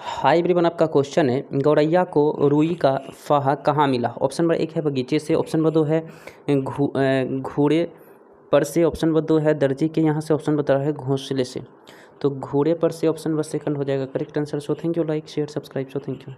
high everyone आपका question है गौरैया को रुई का फाहा कहाँ मिला ऑप्शन नंबर एक है बगीचे से ऑप्शन नंबर दो है घोड़े पर से ऑप्शन नंबर दो है दर्जी के यहाँ से ऑप्शन बता रहा है घोंसले से तो घोड़े पर से ऑप्शन नंबर सेकंड हो जाएगा correct answer so thank you like share subscribe so thank you